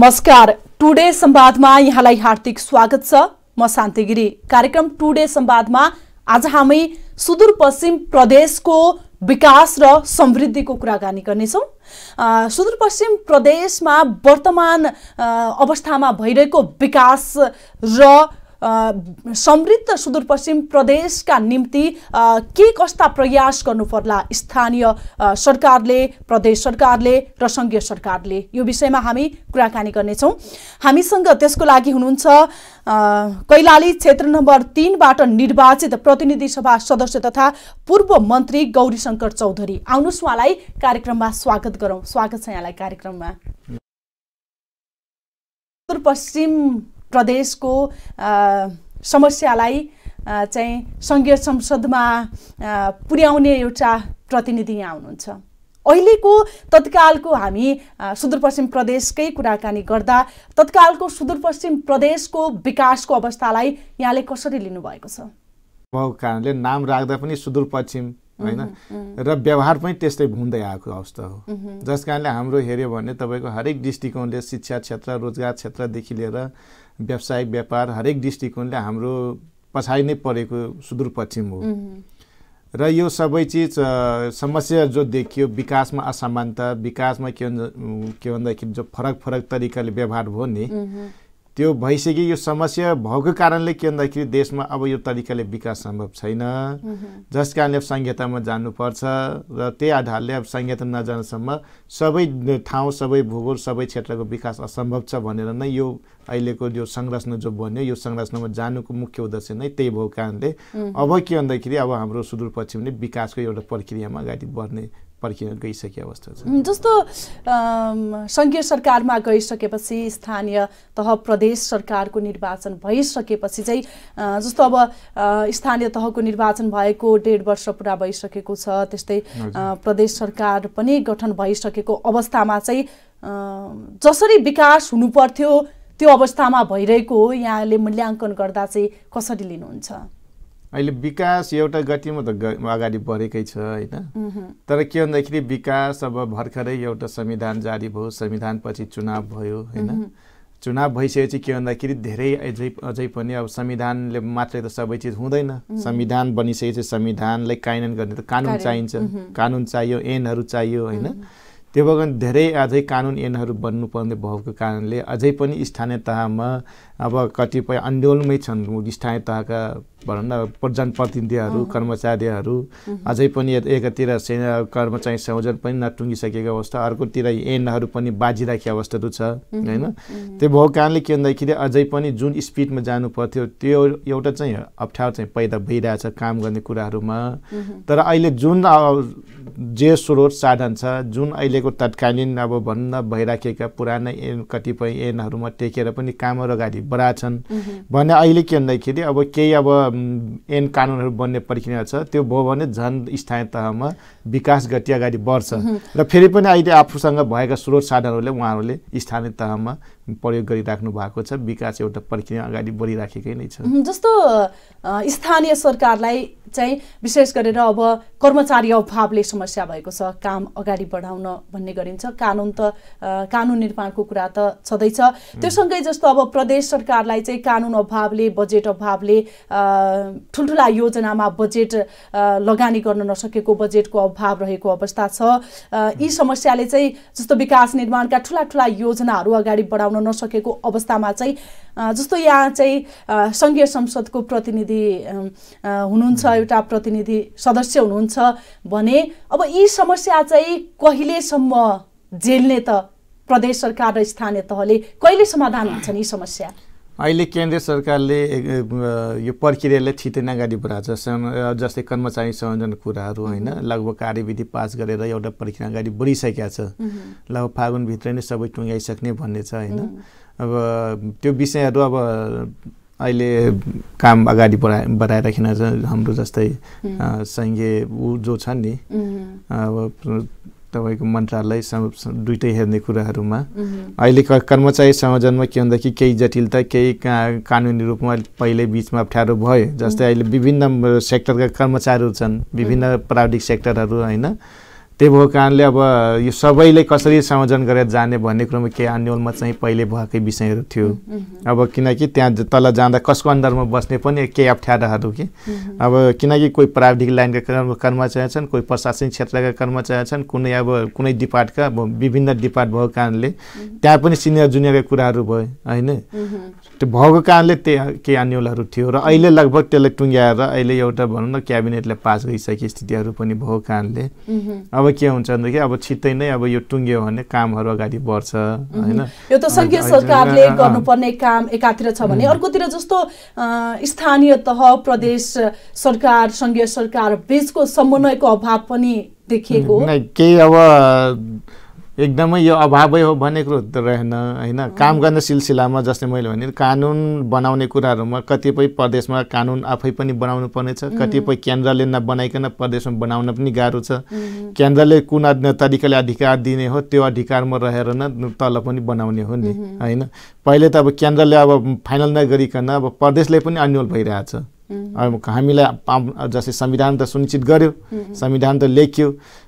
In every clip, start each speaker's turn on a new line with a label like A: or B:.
A: नमस्कार टुडे सम्वादमा यहाँलाई हार्दिक स्वागत छ म शान्ति गिरी कार्यक्रम टुडे सम्वादमा आज हामी सुदूरपश्चिम प्रदेशको विकास र समृद्धिको कुराकानी गर्नेछौँ सुदूरपश्चिम प्रदेशमा वर्तमान अवस्थामा भइरहेको विकास र समृद्ध सुदूरपश्चिम प्रदेशका निम्ति के कस्ता प्रयास गर्नु पर्ला स्थानीय सरकारले प्रदेश सरकारले र सङ्घीय सरकारले यो विषयमा हामी कुराकानी गर्नेछौँ हामीसँग त्यसको लागि हुनुहुन्छ कैलाली क्षेत्र नम्बर तिनबाट निर्वाचित प्रतिनिधि सभा सदस्य तथा पूर्व मन्त्री गौरी शङ्कर चौधरी आउनुहोस् उहाँलाई कार्यक्रममा स्वागत गरौँ स्वागत छ यहाँलाई कार्यक्रममा सुदूरपश्चिम प्रदेशको समस्यालाई चाहिँ सङ्घीय संसदमा पुर्याउने एउटा प्रतिनिधि यहाँ हुनुहुन्छ अहिलेको तत्कालको हामी सुदूरपश्चिम प्रदेशकै कुराकानी गर्दा तत्कालको सुदूरपश्चिम प्रदेशको विकासको अवस्थालाई यहाँले कसरी लिनुभएको छ
B: भएको कारणले नाम राख्दा पनि सुदूरपश्चिम होइन र व्यवहार पनि त्यस्तै हुँदै आएको अवस्था हो जस कारणले हाम्रो हेऱ्यो भने तपाईँको हरेक दृष्टिकोणले शिक्षा क्षेत्र रोजगार क्षेत्रदेखि लिएर व्यावसायिक व्यापार हरेक दृष्टिकोणले हाम्रो पछाडि नै परेको सुदूरपश्चिम हो र यो सबै चिज समस्या जो देखियो विकासमा असमानता विकासमा के भन्दा के भन्दाखेरि जो फरक फरक तरिकाले व्यवहार भयो नि त्यो भइसक्यो यो समस्या भएको कारणले के भन्दाखेरि देशमा अब यो तरिकाले विकास सम्भव छैन जस कारणले अब संहितामा जानुपर्छ र त्यही आधारले अब संहिता नजानसम्म सबै ठाउँ सबै भूगोल सबै क्षेत्रको विकास असम्भव छ भनेर नै यो अहिलेको जो संरचना जो बन्यो यो संरचनामा जानुको मुख्य उद्देश्य नै त्यही भएको कारणले अब के भन्दाखेरि अब हाम्रो सुदूरपश्चिम नै विकासको एउटा प्रक्रियामा अगाडि बढ्ने पर्खिन गइसके अवस्था छ
A: जस्तो सङ्घीय सरकारमा गइसकेपछि स्थानीय तह प्रदेश सरकारको निर्वाचन भइसकेपछि चाहिँ जस्तो अब स्थानीय तहको निर्वाचन भएको डेढ वर्ष पुरा भइसकेको छ त्यस्तै प्रदेश सरकार पनि गठन भइसकेको अवस्थामा चाहिँ जसरी विकास हुनुपर्थ्यो त्यो अवस्थामा भइरहेको हो यहाँले मूल्याङ्कन गर्दा चाहिँ कसरी लिनुहुन्छ
B: अहिले विकास एउटा गतिमा त अगाडि बढेकै छ होइन तर के भन्दाखेरि विकास अब भर्खरै एउटा संविधान जारी भयो संविधानपछि चुनाव भयो होइन चुनाव भइसकेपछि के भन्दाखेरि धेरै अझै अझै पनि अब संविधानले मात्रै त सबै चिज हुँदैन संविधान बनिसकेपछि संविधानलाई कायन गर्ने त कानुन चाहिन्छ कानुन चाहियो ऐनहरू चाहियो होइन त्यो बगन धेरै अझै कानुन ऐनहरू बन्नुपर्ने भएको कारणले अझै पनि स्थानीय तहमा अब कतिपय आन्दोलनमै छन् स्थानीय तहका भनौँ न जनप्रतिनिधिहरू कर्मचारीहरू अझै पनि एकातिर सेना कर्मचारी संयोजन पनि नटुङ्गिसकेको अवस्था अर्कोतिर एनहरू पनि बाजिराखेको अवस्थाहरू छ होइन त्यो भएको कारणले के भन्दाखेरि अझै पनि जुन स्पिडमा जानु पर्थ्यो त्यो एउटा चाहिँ अप्ठ्यारो चाहिँ पैदा भइरहेछ काम गर्ने कुराहरूमा तर अहिले जुन जे स्रोत साधन छ जुन अहिलेको तत्कालीन अब भनौँ न भइराखेका पुराना एन कतिपय एनहरूमा टेकेर पनि कामहरू अगाडि बढाएछन् भने अहिले के भन्दाखेरि अब केही अब एन कानुनहरू बन्ने प्रक्रिया छ त्यो भयो भने झन् स्थानीय तहमा विकास गति अगाडि बढ्छ र फेरि पनि अहिले आफूसँग भएका स्रोत साधनहरूले उहाँहरूले स्थानीय तहमा प्रयोग गरिराख्नु भएको छ विकास एउटा प्रक्रिया अगाडि बढिराखेकै नै छ
A: जस्तो स्थानीय सरकारलाई चाहिँ विशेष गरेर अब कर्मचारी अभावले समस्या भएको छ काम अगाडि बढाउन भन्ने गरिन्छ कानुन त कानुन निर्माणको कुरा त छँदैछ त्यो सँगै जस्तो अब प्रदेश सरकारलाई चाहिँ कानुन अभावले बजेट अभावले ठुल्ठुला योजनामा बजेट लगानी गर्न नसकेको बजेटको अभाव रहेको अवस्था छ यी समस्याले चाहिँ जस्तो विकास निर्माणका ठुला ठुला योजनाहरू अगाडि बढाउन नसकेको अवस्थामा चाहिँ जस्तो यहाँ चाहिँ सङ्घीय संसदको प्रतिनिधि हुनुहुन्छ एउटा प्रतिनिधि सदस्य हुनुहुन्छ भने अब यी समस्या चाहिँ कहिलेसम्म झेल्ने त प्रदेश सरकार र स्थानीय तहले कहिले समाधान हुन्छन् यी समस्या
B: अहिले केन्द्र सरकारले यो प्रक्रियालाई छिटै अगाडि बढाएको छ जस्तै कर्मचारी संयोजन कुराहरू होइन लगभग कार्यविधि पास गरेर एउटा प्रक्रिया अगाडि बढिसकेको छ लगभग फागुनभित्र नै सबै टुङ्गाइसक्ने भन्ने छ होइन अब त्यो विषयहरू अब अहिले काम अगाडि बढा बढाइराखेन हाम्रो जस्तै सङ्घीय ऊ जो छन् नि अब तपाईँको मन्त्रालय दुइटै हेर्ने कुराहरूमा अहिले कर्मचारी संयोजनमा के भन्दाखेरि केही जटिलता केही का कानुनी रूपमा पहिल्यै बिचमा अप्ठ्यारो भयो जस्तै अहिले विभिन्न सेक्टरका कर्मचारीहरू छन् विभिन्न प्राविधिक सेक्टरहरू होइन त्यही भएको कारणले अब यो सबैले कसरी संयोजन गरेर जाने भन्ने कुरोमा केही आन्दोलनमा चाहिँ पहिले भएकै विषयहरू थियो अब किनकि त्यहाँ तल जाँदा कसको अन्डरमा बस्ने पनि केही अप्ठ्याराहरू कि अब किनकि कोही प्राविधिक लाइनका कर्मचारी छन् कोही प्रशासनिक क्षेत्रका कर्मचारी छन् कुनै अब कुनै डिपार्टका विभिन्न डिपार्ट भएको कारणले त्यहाँ पनि सिनियर जुनियरका कुराहरू भयो होइन त्यो भएको कारणले त्यहाँ केही आन्दोलनहरू थियो र अहिले लगभग त्यसलाई टुङ्ग्याएर अहिले एउटा भनौँ न क्याबिनेटले पास गरिसकेको स्थितिहरू पनि भएको कारणले अब के हुन्छ भनेदेखि अब छिट्टै नै अब यो टुङ्ग्यो भने कामहरू अगाडि बढ्छ होइन यो त सङ्घीय सरकारले गर्नुपर्ने
A: काम एकातिर छ भने अर्कोतिर जस्तो स्थानीय तह प्रदेश सरकार सङ्घीय सरकार बिचको समन्वयको अभाव पनि देखिएको
B: केही अब एकदमै यो अभावै हो भन्ने कुरो त रहेन होइन काम गर्ने सिलसिलामा जस्तै मैले भने कानुन बनाउने कुराहरूमा कतिपय प्रदेशमा कानुन आफै पनि बनाउनु पर्नेछ कतिपय केन्द्रले नबनाइकन प्रदेशमा बनाउन पनि गाह्रो छ केन्द्रले कुन तरिकाले अधिकार दिने हो त्यो अधिकारमा रहेर न तल पनि बनाउने हो नि होइन पहिले त अब केन्द्रले अब फाइनल नगरिकन अब प्रदेशले पनि अन्यल भइरहेछ हामीलाई जस्तै संविधान त सुनिश्चित गर्यो संविधान त लेख्यो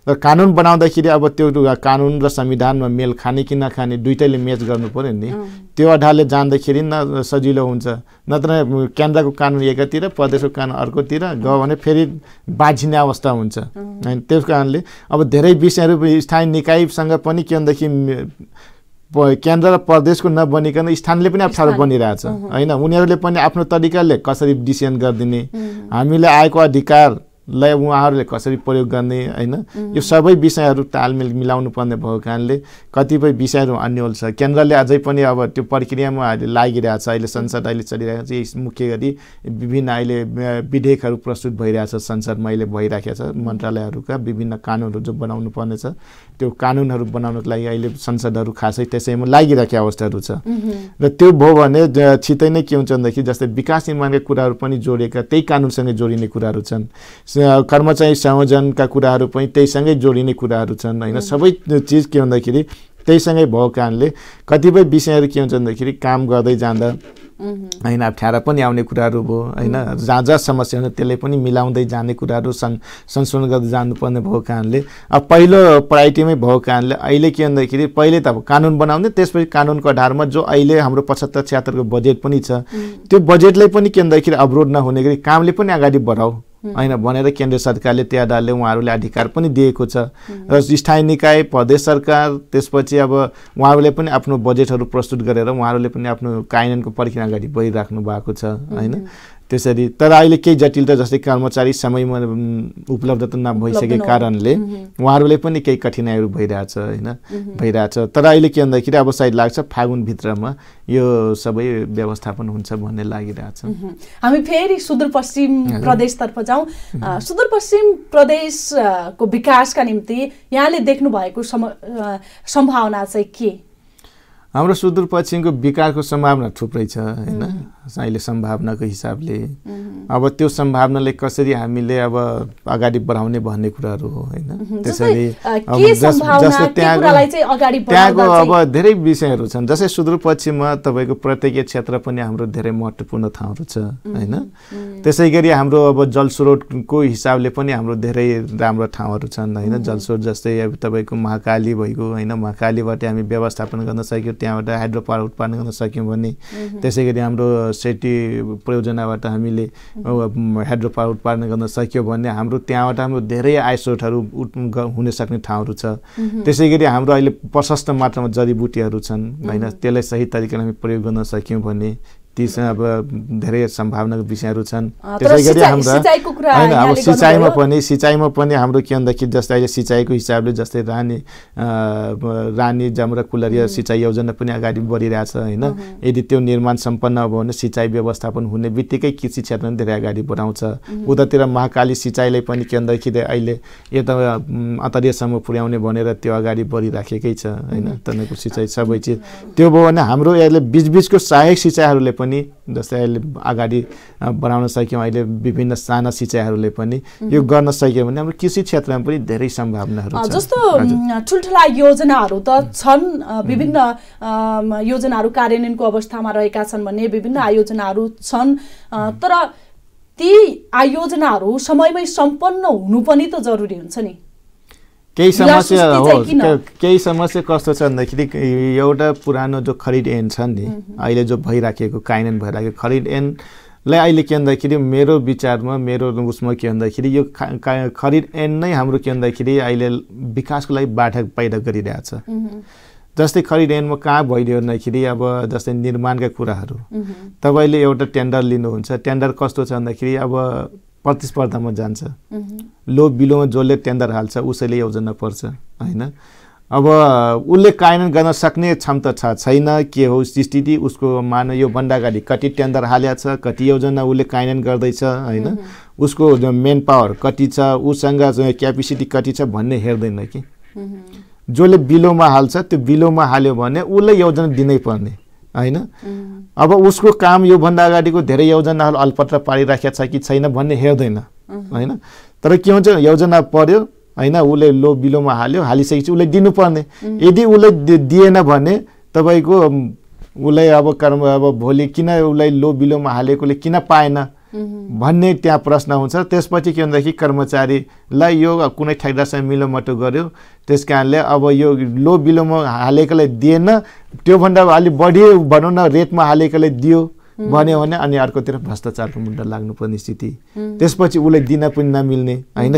B: र कानुन बनाउँदाखेरि अब त्यो कानुन र संविधानमा मेल खाने कि नखाने दुइटैले म्याच गर्नु पऱ्यो नि त्यो आधारले जाँदाखेरि न सजिलो हुन्छ नत्र केन्द्रको कानुन एकातिर प्रदेशको कानुन अर्कोतिर गयो भने फेरि बाझिने अवस्था हुन्छ होइन त्यस कारणले अब धेरै विषयहरू स्थानीय निकायसँग पनि के भनेदेखि केन्द्र र प्रदेशको नबनिकन स्थानले पनि अप्ठ्यारो बनिरहेछ होइन उनीहरूले पनि आफ्नो तरिकाले कसरी डिसिजन गरिदिने हामीले आएको अधिकार लाई उहाँहरूले कसरी प्रयोग गर्ने होइन यो सबै विषयहरू तालमेल मिलाउनु पर्ने भएको कारणले कतिपय विषयहरू अन्यल छ केन्द्रले अझै पनि अब त्यो प्रक्रियामा अहिले लागिरहेछ अहिले संसद अहिले चलिरहेको छ मुख्य गरी विभिन्न अहिले विधेयकहरू प्रस्तुत भइरहेछ संसदमा अहिले भइराखेको छ मन्त्रालयहरूका विभिन्न कानुनहरू जो बनाउनु पर्नेछ त्यो कानुनहरू बनाउनको लागि अहिले संसदहरू खासै त्यसैमा लागिरहेको अवस्थाहरू छ र त्यो भयो भने छिटै नै के हुन्छ भनेदेखि जस्तै विकास निर्माणका कुराहरू पनि जोडेका त्यही कानुनसँगै जोडिने कुराहरू छन् कर्मचारी संयोजनका कुराहरू पनि त्यहीसँगै जोडिने कुराहरू छन् होइन सबै चिज के भन्दाखेरि त्यहीसँगै भएको कारणले कतिपय विषयहरू के हुन्छ भन्दाखेरि काम गर्दै जाँदा होइन अप्ठ्यारा पनि आउने कुराहरू भयो होइन जहाँ जहाँ समस्या हुन्छ त्यसले पनि मिलाउँदै जाने कुराहरू सन् संशोधन गर्दै जानुपर्ने भएको कारणले अब पहिलो प्रायोरिटीमै भएको कारणले अहिले के भन्दाखेरि पहिले त अब कानुन बनाउने त्यसपछि कानुनको आधारमा जो अहिले हाम्रो पचहत्तर छ्यात्तरको बजेट पनि छ त्यो बजेटले पनि के भन्दाखेरि अवरोध नहुने गरी कामले पनि अगाडि बढाऊ होइन भनेर केन्द्र सरकारले आधारले उहाँहरूले अधिकार पनि दिएको छ र स्थायी निकाय प्रदेश सरकार त्यसपछि अब उहाँहरूले पनि आफ्नो बजेटहरू प्रस्तुत गरेर उहाँहरूले पनि आफ्नो कानुनको पर्खिना अगाडि बढिराख्नु भएको छ होइन त्यसरी तर अहिले केही जटिलता जस्तै कर्मचारी समयमा उपलब्ध उपलब्धता नभइसकेको कारणले उहाँहरूले पनि केही कठिनाइहरू भइरहेछ होइन भइरहेछ तर अहिले के भन्दाखेरि अब सायद लाग्छ फागुनभित्रमा यो सबै व्यवस्थापन हुन्छ भन्ने लागिरहेछ
A: हामी फेरि सुदूरपश्चिम प्रदेशतर्फ जाउँ सुदूरपश्चिम प्रदेशको विकासका निम्ति यहाँले देख्नु भएको सम्भावना चाहिँ के
B: हाम्रो सुदूरपश्चिमको विकासको सम्भावना थुप्रै छ होइन अहिले सम्भावनाको हिसाबले अब त्यो सम्भावनाले कसरी हामीले अब अगाडि बढाउने भन्ने कुराहरू हो होइन त्यसरी जस्तो त्यहाँको त्यहाँको अब धेरै विषयहरू छन् जस्तै सुदूरपश्चिममा तपाईँको प्रत्येकीय क्षेत्र पनि हाम्रो धेरै महत्त्वपूर्ण ठाउँहरू छ होइन त्यसै गरी हाम्रो अब जलस्रोतको हिसाबले पनि हाम्रो धेरै राम्रो ठाउँहरू छन् होइन जलस्रोत जस्तै अब तपाईँको महाकाली भइगयो होइन महाकालीबाट हामी व्यवस्थापन गर्न सक्यौँ त्यहाँबाट हाइड्रो पावर उत्पादन गर्न सक्यौँ भने त्यसै गरी हाम्रो सेटी परियोजनाबाट हामीले हाइड्रो पावर उत्पादन गर्न सक्यौँ भने हाम्रो त्यहाँबाट हाम्रो धेरै आय हुन सक्ने ठाउँहरू छ त्यसै गरी हाम्रो अहिले प्रशस्त मात्रामा जडीबुटीहरू छन् होइन त्यसलाई सही तरिकाले हामी प्रयोग गर्न सक्यौँ भने ती अब धेरै सम्भावनाको विषयहरू छन् त्यसै गरी हाम्रा होइन अब सिँचाइमा पनि सिँचाइमा पनि हाम्रो के भन्दाखेरि जस्तै अहिले सिँचाइको हिसाबले जस्तै रानी रानी जमरा कुलरिया सिँचाइ योजना पनि अगाडि बढिरहेछ होइन यदि त्यो निर्माण सम्पन्न भयो भने सिँचाइ व्यवस्थापन हुने बित्तिकै कृषि क्षेत्रमा धेरै अगाडि बढाउँछ उतातिर महाकाली सिँचाइलाई पनि के भन्दाखेरि अहिले यता अन्तरियसम्म पुर्याउने भनेर त्यो अगाडि बढिराखेकै छ होइन तपाईँको सिँचाइ सबै चिज त्यो भयो भने हाम्रो अहिले बिचबिचको सहायक सिँचाइहरूले पनि पनि जस्तै अहिले अगाडि बढाउन सक्यौँ अहिले विभिन्न साना सिँचाइहरूले पनि यो गर्न सक्यो भने हाम्रो कृषि क्षेत्रमा पनि धेरै सम्भावनाहरू जस्तो
A: ठुल्ठुला योजनाहरू त छन् विभिन्न योजनाहरू कार्यान्वयनको अवस्थामा रहेका छन् भने विभिन्न आयोजनाहरू छन् तर ती आयोजनाहरू समयमै सम्पन्न हुनु पनि त जरुरी हुन्छ नि
B: केही समस्या हो केही समस्या कस्तो छ भन्दाखेरि एउटा पुरानो जो खरिद एन छ नि अहिले जो भइराखेको कायन भइराखेको खरिद एनलाई अहिले के भन्दाखेरि मेरो विचारमा मेरो उसमा के भन्दाखेरि यो खरिद एन नै हाम्रो के भन्दाखेरि अहिले विकासको लागि बाटा पैदा गरिरहेछ जस्तै खरिद एनमा कहाँ भइदियो भन्दाखेरि अब जस्तै निर्माणका कुराहरू तपाईँले एउटा टेन्डर लिनुहुन्छ टेन्डर कस्तो छ भन्दाखेरि अब प्रतिस्पर्धामा जान्छ लो बिलोमा जसले टेन्डर हाल्छ उसैले योजना पर्छ होइन अब उसले कार्यान्वयन गर्न सक्ने क्षमता छ छैन के हो स्थिति उसको मान यो बन्दागाडी कति टेन्डर हाल्या छ कति योजना उसले कार्यान्वयन गर्दैछ होइन उसको मेन पावर कति छ उसँग क्यापेसिटी कति छ भन्ने हेर्दैन कि जसले बिलोमा हाल्छ त्यो बिलोमा हाल्यो भने उसले योजना दिनै पर्ने होइन अब उसको काम योभन्दा अगाडिको धेरै योजनाहरू अल्पत्र पारिराखेको छ कि छैन भन्ने हेर्दैन होइन तर के हुन्छ योजना पऱ्यो होइन उसले लो बिलोमा हाल्यो हालिसकेपछि उसले दिनुपर्ने यदि उसले दिएन भने तपाईँको उसलाई अब कर्म अब भोलि किन उसलाई लो बिलोमा हालेकोले किन पाएन भन्ने त्यहाँ प्रश्न हुन्छ त्यसपछि के भनेदेखि कर्मचारीलाई यो कुनै ठेकदारसँग मिलोमटो गर्यो त्यस कारणले अब यो लो बिलोमा हालेकोलाई दिएन त्योभन्दा अलिक बढी भनौँ न रेटमा हालेकोलाई दियो भन्यो भने अनि अर्कोतिर भ्रष्टाचारको मुद्दा लाग्नुपर्ने स्थिति त्यसपछि उसले दिन पनि नमिल्ने होइन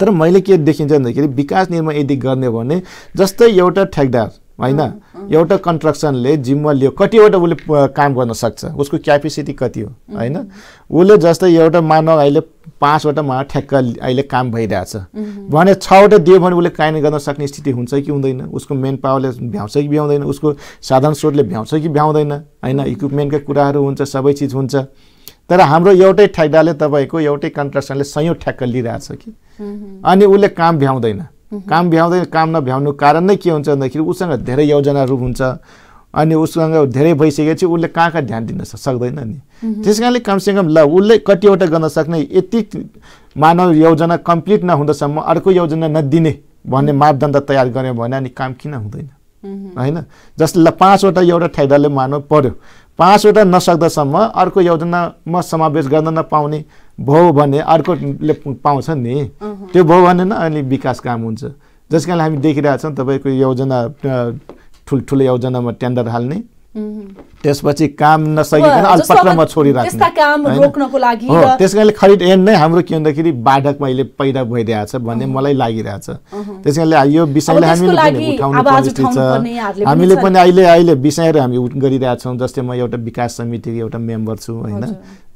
B: तर मैले के देखिन्छ भन्दाखेरि विकास निर्माण यदि गर्ने भने जस्तै एउटा ठेकदार होइन एउटा कन्स्ट्रक्सनले जिम्मा लियो कतिवटा उसले काम गर्न सक्छ उसको क्यापेसिटी कति हो होइन उसले जस्तै एउटा मानव अहिले पाँचवटा मानव ठ्याक्क अहिले काम भइरहेछ भने छवटा दियो भने उसले कायन गर्न सक्ने स्थिति हुन्छ कि हुँदैन उसको मेन पावरले भ्याउँछ कि भ्याउँदैन उसको साधन स्रोतले भ्याउँछ कि भ्याउँदैन होइन इक्विपमेन्टका कुराहरू हुन्छ सबै चिज हुन्छ तर हाम्रो एउटै ठ्याक्दाले तपाईँको एउटै कन्स्ट्रक्सनले सयौँ ठ्याक्क लिइरहेछ कि अनि उसले काम भ्याउँदैन काम भ्याउँदै काम नभ्याउनु कारण नै के हुन्छ भन्दाखेरि उसँग धेरै योजनाहरू हुन्छ अनि उसँग धेरै भइसकेपछि उसले कहाँ कहाँ ध्यान दिन सक्दैन नि त्यस कारणले कमसेकम ल उसले कतिवटा गर्न सक्ने यति मानव योजना कम्प्लिट नहुँदासम्म अर्को योजना नदिने भन्ने मापदण्ड तयार गर्यो भने अनि काम किन हुँदैन होइन जसले ल पाँचवटा एउटा ठेडाले मानव पर्यो पाँचवटा नसक्दासम्म अर्को योजनामा समावेश गर्न नपाउने भयो भने अर्कोले पाउँछ नि त्यो भयो न अनि विकास काम हुन्छ जस कारणले हामी देखिरहेछौँ तपाईँको योजना ठुल्ठुलो योजनामा टेन्डर हाल्ने त्यसपछि काम नसकिकन अल्पत्रमा छोडिरहेको त्यस कारणले खरिद एन्ड नै हाम्रो के भन्दाखेरि बाधक अहिले पैदा भइरहेछ भन्ने मलाई लागिरहेछ त्यस कारणले यो विषयले हामीले पनि उठाउनु परिस्थिति छ हामीले पनि अहिले अहिले विषयहरू हामी गरिरहेछौँ जस्तै म एउटा विकास समितिको एउटा मेम्बर छु होइन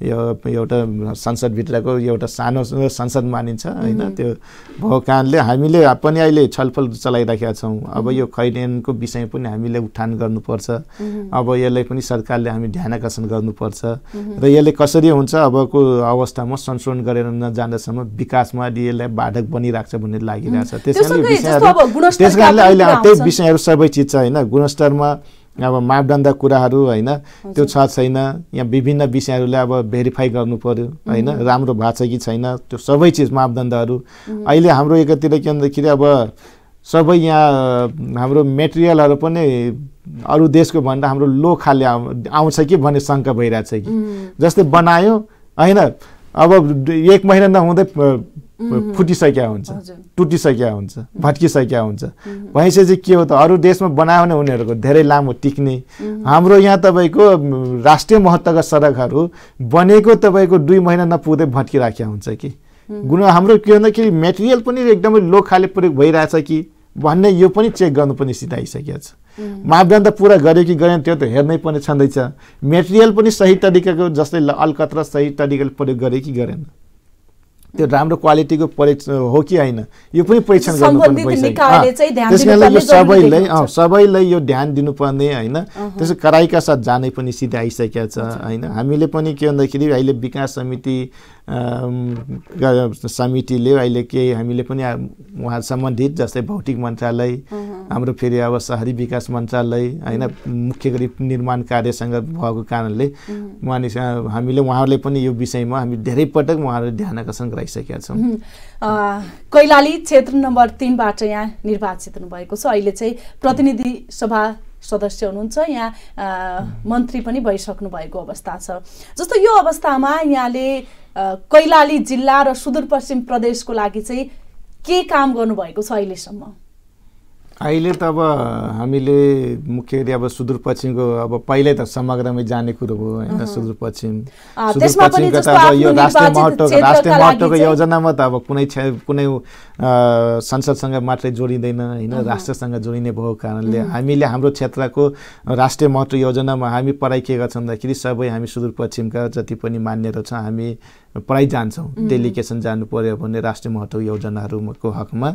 B: यो एउटा संसदभित्रको एउटा सानो संसद मानिन्छ होइन त्यो भएको कारणले हामीले पनि अहिले छलफल चलाइराखेका छौँ अब यो खैनको विषय पनि हामीले उठान गर्नुपर्छ अब यसलाई पनि सरकारले हामी ध्यान आकर्षण गर्नुपर्छ र यसले कसरी हुन्छ अबको अवस्थामा संशोधन गरेर नजाँदासम्म विकासमा यसलाई बाधक बनिरहेको छ भन्ने लागिरहेछ त्यस कारणले अहिले त्यही विषयहरू सबै चिज छ होइन गुणस्तरमा अब मापदण्ड कुराहरू होइन त्यो छ छैन यहाँ विभिन्न विषयहरूले अब भेरिफाई गर्नु पऱ्यो होइन राम्रो भएको छ कि छैन त्यो सबै चिज मापदण्डहरू अहिले हाम्रो एकातिर के भन्दाखेरि अब सबै यहाँ हाम्रो मेटेरियलहरू पनि अरू देशको भन्दा हाम्रो लो खाले आउँछ कि भन्ने शङ्का भइरहेछ कि जस्तै बनायो होइन अब एक महिना नहुँदै फुटिसकेका हुन्छ टुटिसकेका हुन्छ भट्किसकेका हुन्छ चाहिँ के हो त अरू देशमा बनायो भने उनीहरूको धेरै लामो टिक्ने हाम्रो यहाँ तपाईँको राष्ट्रिय महत्त्वका सडकहरू बनेको तपाईँको दुई महिना नपुग्दै भट्किराखेका हुन्छ कि गुण हाम्रो के भन्दाखेरि मेटेरियल पनि एकदमै लो खाले प्रयोग भइरहेछ कि भन्ने यो पनि चेक गर्नु पनि सिधाइसकेको छ मापदण्ड पुरा गर्यो कि गरेन त्यो त हेर्नै पर्ने छँदैछ मेटेरियल पनि सही तरिकाको जस्तै अलकत्र सही तरिकाले प्रयोग गरे कि गरेन त्यो राम्रो क्वालिटीको परीक्षण हो कि होइन यो पनि परीक्षण गर्नुपर्ने त्यस कारणले यो सबैलाई सबैलाई यो ध्यान दिनुपर्ने होइन त्यसै कराईका साथ जानै पनि सिधै आइसकेको छ होइन हामीले पनि के भन्दाखेरि अहिले विकास समिति समितिले अहिले केही हामीले पनि उहाँ सम्बन्धित जस्तै भौतिक मन्त्रालय हाम्रो फेरि अब सहरी विकास मन्त्रालय होइन मुख्य गरी निर्माण कार्यसँग भएको कारणले मानिस हामीले उहाँहरूले पनि यो विषयमा हामी धेरै पटक उहाँहरूले ध्यान आकर्षण गराइसकेका छौँ
A: कैलाली क्षेत्र नम्बर तिनबाट यहाँ निर्वाचित हुनुभएको छ अहिले चाहिँ प्रतिनिधि सभा सदस्य हुनुहुन्छ यहाँ मन्त्री पनि भइसक्नु भएको अवस्था छ जस्तो यो अवस्थामा यहाँले कैलाली जिल्ला र सुदूरपश्चिम प्रदेशको लागि चाहिँ के काम गर्नुभएको छ अहिलेसम्म
B: अहिले त अब हामीले मुख्य गरी अब सुदूरपश्चिमको अब पहिल्यै त समग्रमै जाने कुरो भयो होइन सुदूरपश्चिम सुदूरपश्चिमको त अब यो राष्ट्रिय महत्त्वको राष्ट्रिय महत्त्वको योजनामा त अब कुनै क्षे कुनै संसदसँग मात्रै जोडिँदैन होइन राष्ट्रसँग जोडिने भएको कारणले हामीले हाम्रो क्षेत्रको राष्ट्रिय महत्त्व योजनामा हामी पढाइ के गर्छौँ भन्दाखेरि सबै हामी सुदूरपश्चिमका जति पनि मान्यहरू छ हामी पढाइ जान्छौँ डेलिगेसन जानु पर्यो भने राष्ट्रिय महत्त्व योजनाहरूको हकमा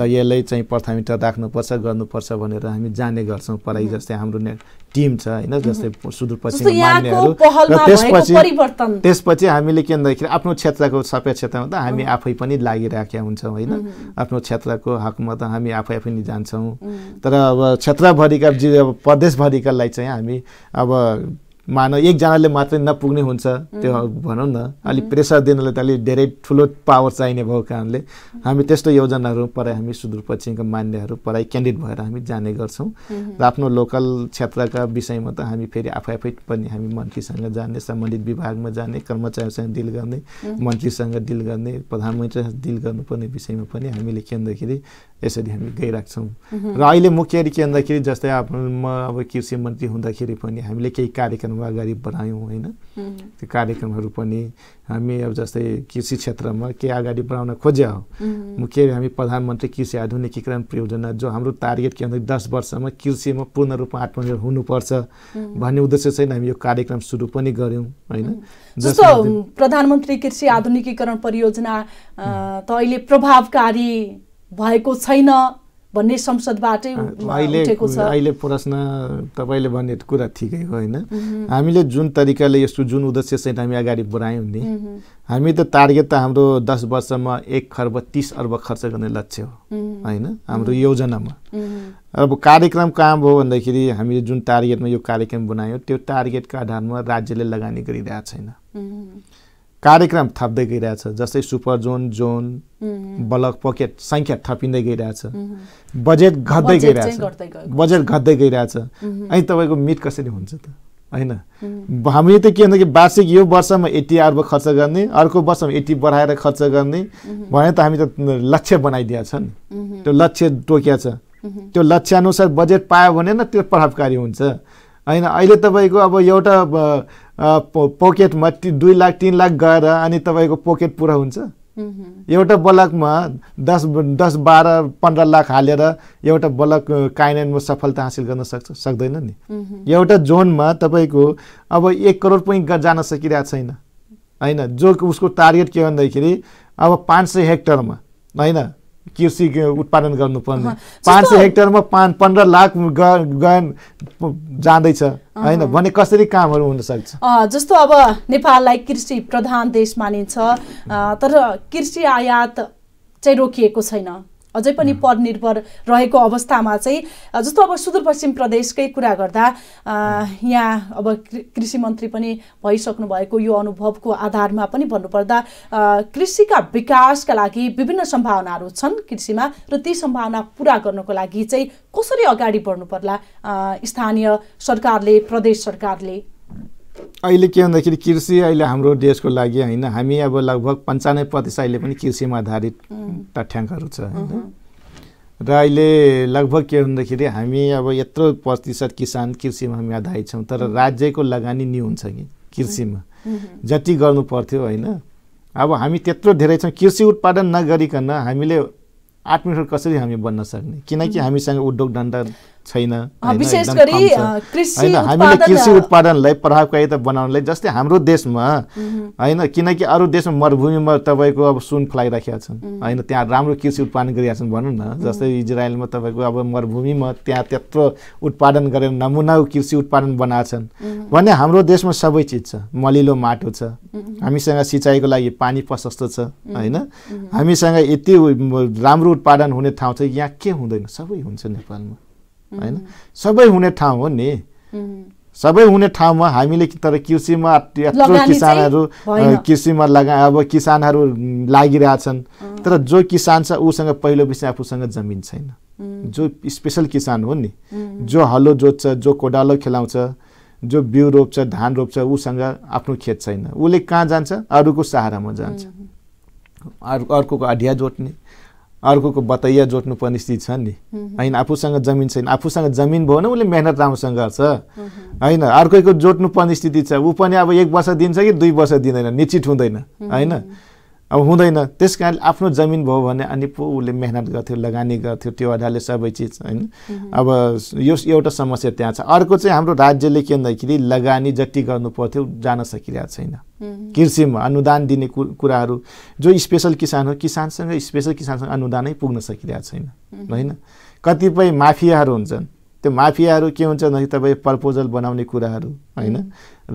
B: ल यसलाई चाहिँ प्राथमिकता राख्नु गर्नुपर्छ गर्नुपर्छ भनेर हामी जाने गर्छौँ पढाइ जस्तै हाम्रो नेट टिम छ होइन जस्तै सुदूरपश्चिम मान्नेहरू र त्यसपछि त्यसपछि हामीले के भन्दाखेरि आफ्नो क्षेत्रको सबै क्षेत्रमा त हामी आफै पनि लागिराखेका हुन्छौँ होइन आफ्नो क्षेत्रको हकमा त हामी आफै आफै नि जान्छौँ तर अब क्षेत्रभरिका अब प्रदेशभरिकालाई चाहिँ हामी अब मान एकजनाले मात्रै नपुग्ने हुन्छ त्यो भनौँ न अलिक प्रेसर दिनलाई त अलिक धेरै ठुलो पावर चाहिने भएको कारणले हामी त्यस्तो योजनाहरू पराइ हामी सुदूरपश्चिमका मान्यहरू पराइ क्यान्डिडेट भएर हामी जाने गर्छौँ र आफ्नो लोकल क्षेत्रका विषयमा त हामी फेरि आफै आफै पनि हामी मन्त्रीसँग जाने सम्बन्धित विभागमा जाने कर्मचारीसँग डिल गर्ने मन्त्रीसँग डिल गर्ने प्रधानमन्त्रीसँग डिल गर्नुपर्ने विषयमा पनि हामीले के भन्दाखेरि यसरी हामी गइरहेछौँ र अहिले मुख्य के भन्दाखेरि जस्तै म अब कृषि मन्त्री हुँदाखेरि पनि हामीले केही कार्यक्रम अगाडि बढायौँ होइन त्यो कार्यक्रमहरू पनि हामी अब जस्तै कृषि क्षेत्रमा केही अगाडि बढाउन खोज्या हो मुख्य हामी प्रधानमन्त्री कृषि आधुनिकीकरण परियोजना जो हाम्रो टार्गेट के भन्दाखेरि दस वर्षमा कृषिमा पूर्ण रूपमा आत्मनिर्भर हुनुपर्छ भन्ने उद्देश्य चाहिँ हामी यो कार्यक्रम सुरु पनि गऱ्यौँ होइन जस्तो
A: प्रधानमन्त्री कृषि आधुनिकीकरण परियोजना त अहिले प्रभावकारी भएको छैन भन्ने संसदबाटै उठेको अहिले
B: प्रश्न तपाईँले भन्ने कुरा ठिकै हो होइन हामीले जुन तरिकाले यसको जुन उद्देश्यसहित हामी अगाडि बढायौँ नि हामी त टार्गेट त हाम्रो दस वर्षमा एक खर्ब तिस अर्ब खर्च गर्ने लक्ष्य हो होइन हाम्रो योजनामा अब कार्यक्रम कहाँ भयो भन्दाखेरि हामीले जुन टार्गेटमा यो कार्यक्रम बनायौँ त्यो टार्गेटको आधारमा राज्यले लगानी गरिरहेको छैन कार्यक्रम थप्दै गइरहेछ जस्तै super zone zone block pocket सङ्ख्या थपिँदै गइरहेछ बजेट घट्दै गइरहेछ बजेट घट्दै गइरहेछ अनि तपाईँको मिट कसरी हुन्छ त होइन हामीले त के भन्दा कि वार्षिक यो वर्षमा यति अर्ब खर्च गर्ने अर्को वर्षमा यति बढाएर खर्च गर्ने भने त हामी त लक्ष्य छ नि त्यो लक्ष्य टोकिया छ त्यो लक्ष्यअनुसार बजेट पायो भने न त्यो प्रभावकारी हुन्छ होइन अहिले तपाईँको अब एउटा पकेटमा दुई लाख तिन लाख गएर अनि तपाईँको पकेट पुरा हुन्छ एउटा ब्लकमा दस दस बाह्र पन्ध्र लाख हालेर एउटा ब्लक कायनमा सफलता हासिल गर्न सक्छ सक्दैन नि एउटा जोनमा तपाईँको अब एक करोड पनि जान सकिरहेको छैन होइन जो उसको टार्गेट के भन्दाखेरि अब पाँच सय हेक्टरमा होइन कृषि उत्पादन गर्नुपर्ने पाँच सय हेक्टरमा पाँच पन्ध्र लाख गयन जाँदैछ होइन भने कसरी कामहरू हुनसक्छ
A: जस्तो अब नेपाललाई कृषि प्रधान देश मानिन्छ तर कृषि आयात चाहिँ रोकिएको छैन अझै पनि परनिर्भर रहेको अवस्थामा चाहिँ जस्तो अब सुदूरपश्चिम प्रदेशकै कुरा गर्दा यहाँ अब कृषि मन्त्री पनि भइसक्नु भएको यो अनुभवको आधारमा पनि भन्नुपर्दा कृषिका विकासका लागि विभिन्न सम्भावनाहरू छन् कृषिमा र ती सम्भावना पुरा गर्नको लागि चाहिँ कसरी अगाडि बढ्नु पर्ला स्थानीय सरकारले प्रदेश सरकारले
B: अहिले के भन्दाखेरि कृषि अहिले हाम्रो देशको लागि होइन हामी अब लगभग पन्चानब्बे प्रतिशत अहिले पनि कृषिमा आधारित तथ्याङ्कहरू छ होइन र अहिले लगभग के भन्दाखेरि हामी अब यत्रो प्रतिशत किसान कृषिमा हामी आधारित छौँ तर राज्यको लगानी नि हुन्छ कि कृषिमा जति गर्नु पर्थ्यो होइन अब हामी त्यत्रो धेरै छौँ कृषि उत्पादन नगरिकन हामीले आत्मनिर्भर कसरी हामी बन्न सक्ने किनकि हामीसँग उद्योग धन्दा छैन विशेष गरी कृषि हामीले कृषि उत्पादनलाई प्रभावकारी त बनाउनलाई जस्तै हाम्रो देशमा होइन किनकि अरू देशमा मरुभूमिमा तपाईँको अब सुन फलाइराखेका छन् होइन त्यहाँ राम्रो कृषि उत्पादन गरिरहेका छन् भनौँ न जस्तै इजरायलमा तपाईँको अब मरुभूमिमा त्यहाँ त्यत्रो उत्पादन गरेर नमुना कृषि उत्पादन बनाएछन् छन् भने हाम्रो देशमा सबै चिज छ मलिलो माटो छ हामीसँग सिँचाइको लागि पानी प्रशस्त छ होइन हामीसँग यति राम्रो उत्पादन हुने ठाउँ छ यहाँ के हुँदैन सबै हुन्छ नेपालमा होइन सबै हुने ठाउँ हो नि सबै हुने ठाउँमा हामीले तर कृषिमा यत्रो किसानहरू कृषिमा लगा अब किसानहरू लागिरहेछन् तर जो किसान छ उसँग पहिलो विषय आफूसँग जमिन छैन जो स्पेसल किसान हो नि जो हलो जोत्छ जो कोडालो खेलाउँछ जो बिउ रोप्छ धान रोप्छ उसँग आफ्नो खेत छैन उसले कहाँ जान्छ अरूको सहारामा जान्छ अर्को अर्कोको अढिया जोत्ने अर्कोको बतैया पर्ने स्थिति छ नि होइन आफूसँग जमिन छैन आफूसँग जमिन भयो भने उसले मेहनत राम्रोसँग गर्छ होइन अर्कैको पर्ने स्थिति छ ऊ पनि अब एक वर्ष दिन्छ कि दुई वर्ष दिँदैन निश्चित हुँदैन होइन अब हुँदैन त्यस कारणले आफ्नो जमिन भयो भने अनि पो उसले मेहनत गर्थ्यो लगानी गर्थ्यो त्यो आधारले सबै चिज होइन अब यो एउटा समस्या त्यहाँ छ अर्को चाहिँ हाम्रो राज्यले के भन्दाखेरि लगानी जति गर्नु पर्थ्यो जान सकिरहेको छैन कृषिमा अनुदान दिने कुराहरू जो स्पेसल किसान हो किसानसँग स्पेसल किसानसँग अनुदानै पुग्न सकिरहेको छैन होइन कतिपय माफियाहरू हुन्छन् त्यो माफियाहरू के हुन्छ भन्दाखेरि तपाईँ प्रपोजल बनाउने कुराहरू होइन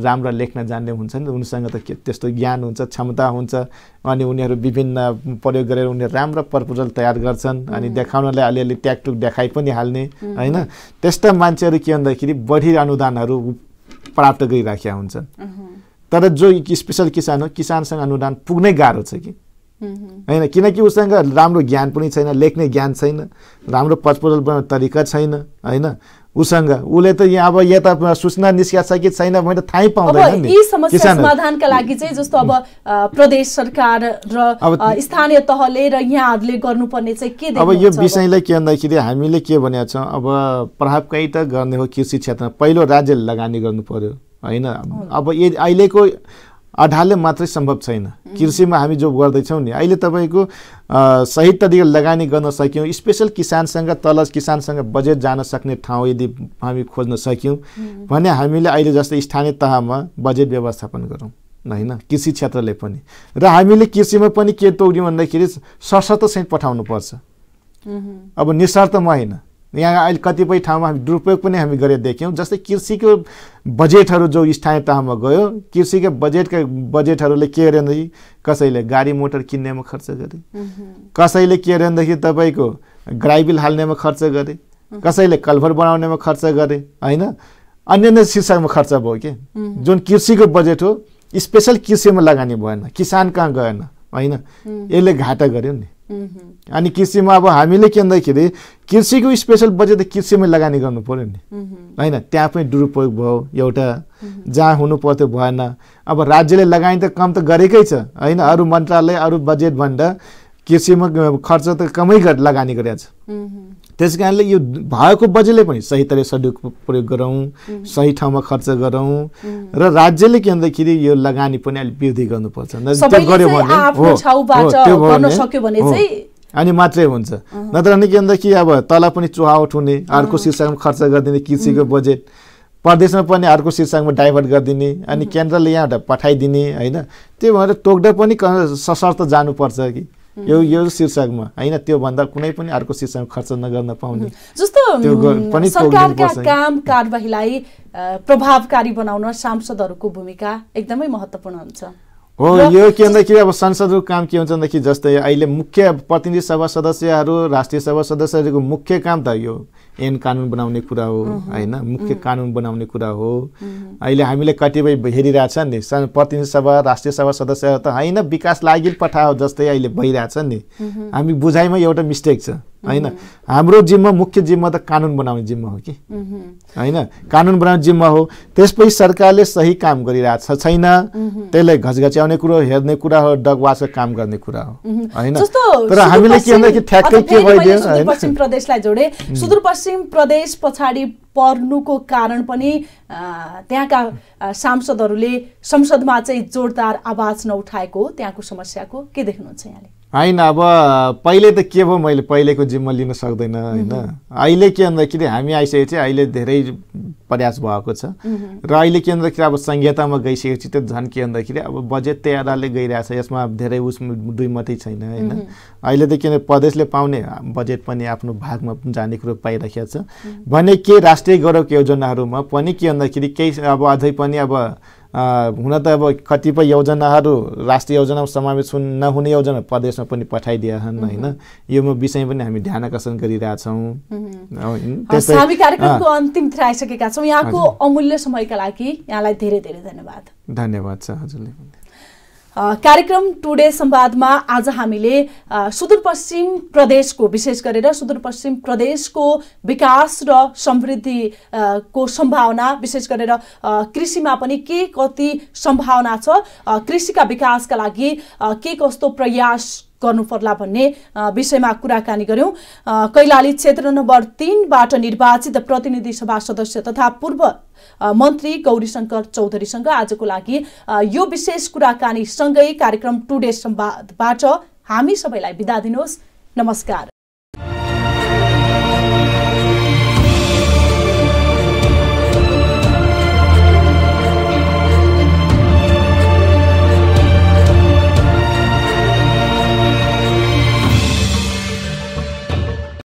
B: राम्रो लेख्न जान्ने हुन्छ नि उनीसँग त के त्यस्तो ज्ञान हुन्छ क्षमता हुन्छ अनि उनीहरू विभिन्न प्रयोग गरेर उनीहरू राम्रो प्रपोजल तयार गर्छन् अनि देखाउनलाई अलिअलि ट्याकटुक देखाइ पनि हाल्ने होइन त्यस्ता मान्छेहरू के भन्दाखेरि बढी अनुदानहरू प्राप्त गरिराखेका हुन्छन् तर जो स्पेसल किसान हो किसानसँग अनुदान पुग्नै गाह्रो छ कि होइन किनकि उसँग राम्रो ज्ञान पनि छैन लेख्ने ज्ञान छैन राम्रो पचपल बनाउने तरिका छैन होइन उसँग उसले त यहाँ अब यता सूचना निस्किया छ कि छैन भने त थाहै पाउँदैन समस्या समाधानका
A: लागि चाहिँ जस्तो अब प्रदेश सरकार र स्थानीय तहले र यहाँहरूले गर्नुपर्ने चाहिँ के अब यो विषयलाई
B: के भन्दाखेरि हामीले के भनेको छौँ अब प्रभावकारी त गर्ने हो कृषि क्षेत्रमा पहिलो राज्यले लगानी गर्नु पर्यो होइन अब अहिलेको अढालले मात्रै सम्भव छैन कृषिमा हामी जो गर्दैछौँ नि अहिले तपाईँको सही तरिकाले लगानी गर्न सक्यौँ स्पेसल किसानसँग तल किसानसँग बजेट जान सक्ने ठाउँ यदि हामी खोज्न सक्यौँ भने हामीले अहिले जस्तै स्थानीय तहमा बजेट व्यवस्थापन गरौँ होइन कृषि क्षेत्रले पनि र हामीले कृषिमा पनि के तोग्यौँ भन्दाखेरि सशर्त पठाउनु पठाउनुपर्छ अब निशर्तमा होइन यहाँ अहिले कतिपय ठाउँमा हामी दुरुपयोग पनि हामी गरेर देख्यौँ जस्तै कृषिको बजेटहरू जो स्थानीय तहमा गयो कृषिको बजेटका बजेटहरूले के गर्यो भनेदेखि कसैले गाडी मोटर किन्नेमा खर्च गरे कसैले के गर्यो भनेदेखि तपाईँको ग्राइबिल हाल्नेमा खर्च गरे कसैले कल्भर बनाउनेमा खर्च गरे होइन अन्य अन्य शीर्षकमा खर्च भयो कि जुन कृषिको बजेट हो स्पेसल कृषिमा लगानी भएन किसान कहाँ गएन होइन यसले घाटा गर्यो नि Mm-hmm. अनि कृषिमा अब हामीले के भन्दाखेरि कृषिको स्पेसल बजेट त कृषिमै लगानी गर्नु पऱ्यो नि mm-hmm. होइन त्यहाँ पनि दुरुपयोग भयो एउटा mm-hmm. जहाँ हुनु पर्थ्यो भएन अब राज्यले लगानी त कम त गरेकै छ होइन अरू मन्त्रालय अरू बजेटभन्दा कृषिमा खर्च त कमै लगानी गरेको छ त्यस कारणले यो भएको बजेटले पनि सही तरिका सदुपयोग गरौँ सही ठाउँमा खर्च गरौँ र राज्यले के भन्दाखेरि यो लगानी पनि अलिक वृद्धि गर्नुपर्छ गर्यो भने अनि मात्रै हुन्छ नत्र भने के भन्दाखेरि अब तल पनि चुहावट हुने अर्को शीर्षकमा खर्च गरिदिने कृषिको बजेट प्रदेशमा पनि अर्को शीर्षकमा डाइभर्ट गरिदिने अनि केन्द्रले यहाँबाट पठाइदिने होइन त्यो भएर टोक्दा पनि सशर्त जानुपर्छ कि यो यो शीर्षकमा होइन त्योभन्दा कुनै पनि अर्को शीर्षकमा खर्च नगर्न पाउने
A: जस्तो सरकारका काम कारवाहीलाई प्रभावकारी बनाउन सांसदहरूको भूमिका एकदमै महत्त्वपूर्ण हुन्छ
B: हो यो के भन्दाखेरि अब संसदको काम के हुन्छ भन्दाखेरि जस्तै अहिले मुख्य प्रतिनिधि सभा सदस्यहरू राष्ट्रिय सभा सदस्यहरूको मुख्य काम त यो एन कानुन बनाउने कुरा हो होइन मुख्य कानुन बनाउने कुरा हो अहिले हामीले कतिपय हेरिरहेछ नि प्रतिनिधि सभा राष्ट्रिय सभा सदस्य त होइन विकास लागि पठाओ जस्तै अहिले भइरहेछ नि हामी बुझाइमा एउटा मिस्टेक छ होइन हाम्रो जिम्मा मुख्य जिम्मा त कानुन बनाउने जिम्मा हो कि होइन कानुन बनाउने जिम्मा हो त्यसपछि सरकारले सही काम गरिरहेको छैन त्यसलाई घचघच्याउने कुरो हेर्ने कुरा हो डगवासको काम गर्ने कुरा हो होइन तर हामीले के भन्दा ठ्याक्कै के भइदियो
A: प्रदेशलाई जोडे सुदूरपश्चिम प्रदेश पछाडि पर्नुको कारण पनि त्यहाँका सांसदहरूले संसदमा चाहिँ जोरदार आवाज नउठाएको त्यहाँको समस्याको के देख्नुहुन्छ यहाँले
B: होइन अब पहिले त के भयो मैले पहिलेको जिम्मा लिन सक्दैन होइन अहिले के भन्दाखेरि हामी आइसकेपछि अहिले धेरै प्रयास भएको छ र अहिले के भन्दाखेरि अब संहितामा गइसकेपछि त झन् के भन्दाखेरि अब बजेट तयारले गइरहेछ यसमा धेरै उस दुई मात्रै छैन होइन अहिले त किन प्रदेशले पाउने बजेट पनि आफ्नो भागमा जाने कुरो पाइरहेको छ भने के राष्ट्रिय गौरव योजनाहरूमा पनि के भन्दाखेरि केही अब अझै पनि अब हुन त अब कतिपय योजनाहरू राष्ट्रिय योजनामा समावेश हुन् नहुने योजना प्रदेशमा पनि पठाइदिए छन् होइन यो विषय पनि हामी ध्यान आकर्षण गरिरहेछौँ हामी कार्यक्रमको
A: अन्तिम छौँ यहाँको अमूल्य समयका लागि यहाँलाई धेरै धेरै धन्यवाद
B: धन्यवाद छ हजुरले
A: कार्यक्रम टुडे संवादमा आज हामीले सुदूरपश्चिम प्रदेशको विशेष गरेर सुदूरपश्चिम प्रदेशको विकास र समृद्धि को सम्भावना विशेष गरेर कृषिमा पनि के कति सम्भावना छ कृषिका विकासका लागि के कस्तो प्रयास गर्नुपर्ला भन्ने विषयमा कुराकानी गऱ्यौँ कैलाली क्षेत्र नम्बर तिनबाट निर्वाचित प्रतिनिधि सभा सदस्य तथा पूर्व मन्त्री गौरी शङ्कर चौधरीसँग आजको लागि यो विशेष कुराकानीसँगै कार्यक्रम टुडे संवादबाट हामी सबैलाई बिदा दिनुहोस् नमस्कार